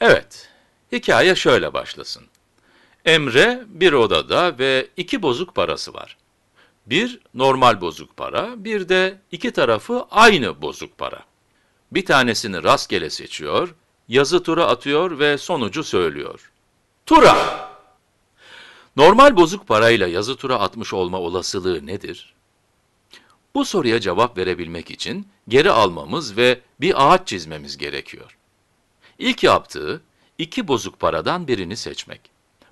Evet, hikaye şöyle başlasın. Emre bir odada ve iki bozuk parası var. Bir normal bozuk para, bir de iki tarafı aynı bozuk para. Bir tanesini rastgele seçiyor, yazı tura atıyor ve sonucu söylüyor. Tura! Normal bozuk parayla yazı tura atmış olma olasılığı nedir? Bu soruya cevap verebilmek için geri almamız ve bir ağaç çizmemiz gerekiyor. İlk yaptığı iki bozuk paradan birini seçmek.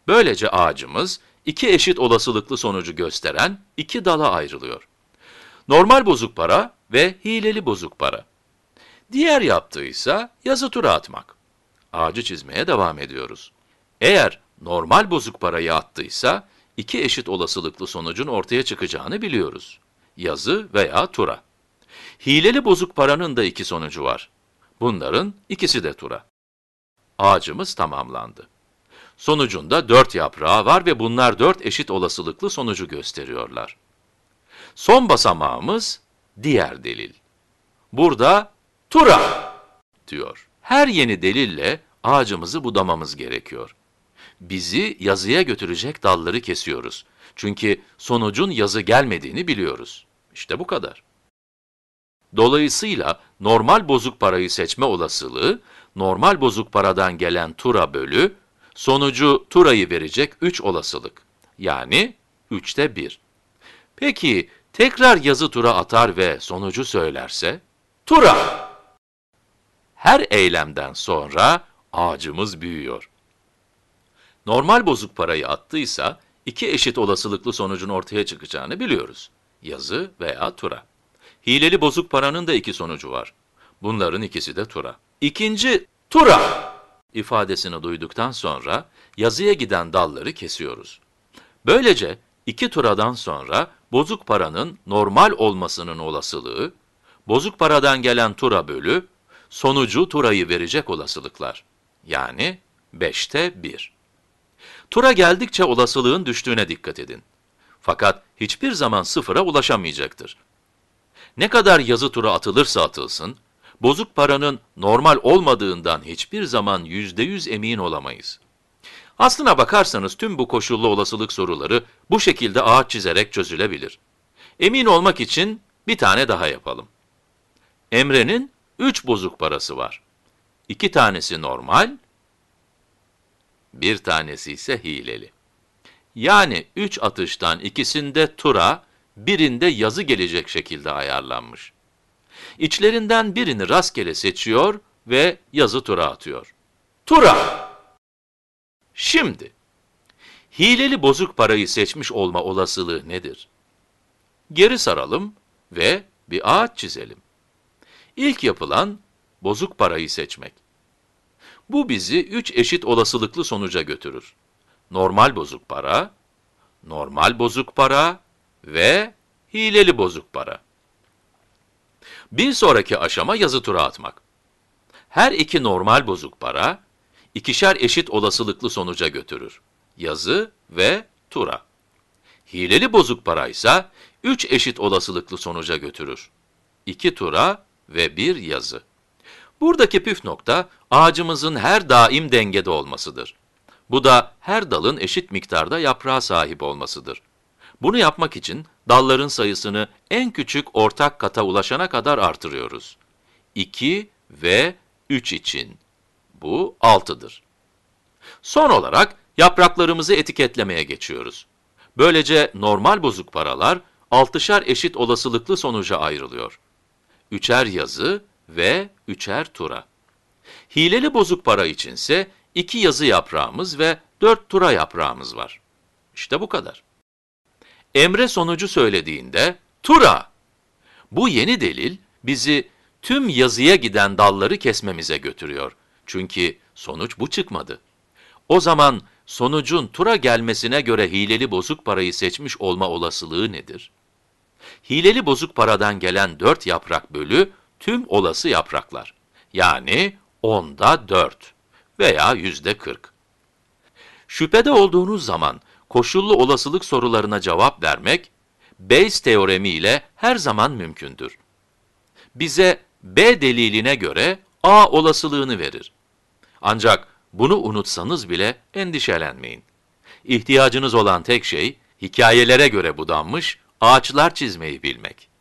Böylece ağacımız iki eşit olasılıklı sonucu gösteren iki dala ayrılıyor. Normal bozuk para ve hileli bozuk para. Diğer yaptığı ise yazı tura atmak. Ağacı çizmeye devam ediyoruz. Eğer normal bozuk parayı attıysa, iki eşit olasılıklı sonucun ortaya çıkacağını biliyoruz. Yazı veya tura. Hileli bozuk paranın da iki sonucu var. Bunların ikisi de tura. Ağacımız tamamlandı. Sonucunda dört yaprağı var ve bunlar dört eşit olasılıklı sonucu gösteriyorlar. Son basamağımız diğer delil. Burada tura diyor. Her yeni delille ağacımızı budamamız gerekiyor. Bizi yazıya götürecek dalları kesiyoruz. Çünkü sonucun yazı gelmediğini biliyoruz. İşte bu kadar. Dolayısıyla normal bozuk parayı seçme olasılığı normal bozuk paradan gelen tura bölü, sonucu turayı verecek 3 olasılık. Yani 3'te 1. Peki tekrar yazı tura atar ve sonucu söylerse? Tura! Her eylemden sonra ağacımız büyüyor. Normal bozuk parayı attıysa, iki eşit olasılıklı sonucun ortaya çıkacağını biliyoruz. Yazı veya tura. Hileli bozuk paranın da iki sonucu var. Bunların ikisi de tura. İkinci tura ifadesini duyduktan sonra yazıya giden dalları kesiyoruz. Böylece iki turadan sonra bozuk paranın normal olmasının olasılığı, bozuk paradan gelen tura bölü, sonucu turayı verecek olasılıklar. Yani 5'te 1. Tura geldikçe olasılığın düştüğüne dikkat edin. Fakat hiçbir zaman sıfıra ulaşamayacaktır. Ne kadar yazı tura atılırsa atılsın, Bozuk paranın normal olmadığından hiçbir zaman yüzde yüz emin olamayız. Aslına bakarsanız tüm bu koşullu olasılık soruları bu şekilde ağaç çizerek çözülebilir. Emin olmak için bir tane daha yapalım. Emre'nin üç bozuk parası var. İki tanesi normal, bir tanesi ise hileli. Yani üç atıştan ikisinde tura, birinde yazı gelecek şekilde ayarlanmış. İçlerinden birini rastgele seçiyor ve yazı tura atıyor. Tura! Şimdi, hileli bozuk parayı seçmiş olma olasılığı nedir? Geri saralım ve bir ağaç çizelim. İlk yapılan bozuk parayı seçmek. Bu bizi üç eşit olasılıklı sonuca götürür. Normal bozuk para, normal bozuk para ve hileli bozuk para. Bir sonraki aşama yazı tura atmak. Her iki normal bozuk para, ikişer eşit olasılıklı sonuca götürür. Yazı ve tura. Hileli bozuk para ise üç eşit olasılıklı sonuca götürür. 2 tura ve bir yazı. Buradaki püf nokta ağacımızın her daim dengede olmasıdır. Bu da her dalın eşit miktarda yaprağa sahip olmasıdır. Bunu yapmak için dalların sayısını en küçük ortak kata ulaşana kadar artırıyoruz. 2 ve 3 için. Bu 6'dır. Son olarak yapraklarımızı etiketlemeye geçiyoruz. Böylece normal bozuk paralar 6'şar eşit olasılıklı sonuca ayrılıyor. Üçer yazı ve üçer tura. Hileli bozuk para içinse 2 yazı yaprağımız ve 4 tura yaprağımız var. İşte bu kadar. Emre sonucu söylediğinde, Tura! Bu yeni delil bizi tüm yazıya giden dalları kesmemize götürüyor. Çünkü sonuç bu çıkmadı. O zaman sonucun tura gelmesine göre hileli bozuk parayı seçmiş olma olasılığı nedir? Hileli bozuk paradan gelen 4 yaprak bölü tüm olası yapraklar. Yani 10'da 4 veya %40. Şüphede olduğunuz zaman koşullu olasılık sorularına cevap vermek, Bayes teoremi ile her zaman mümkündür. Bize B deliline göre A olasılığını verir. Ancak bunu unutsanız bile endişelenmeyin. İhtiyacınız olan tek şey, hikayelere göre budanmış ağaçlar çizmeyi bilmek.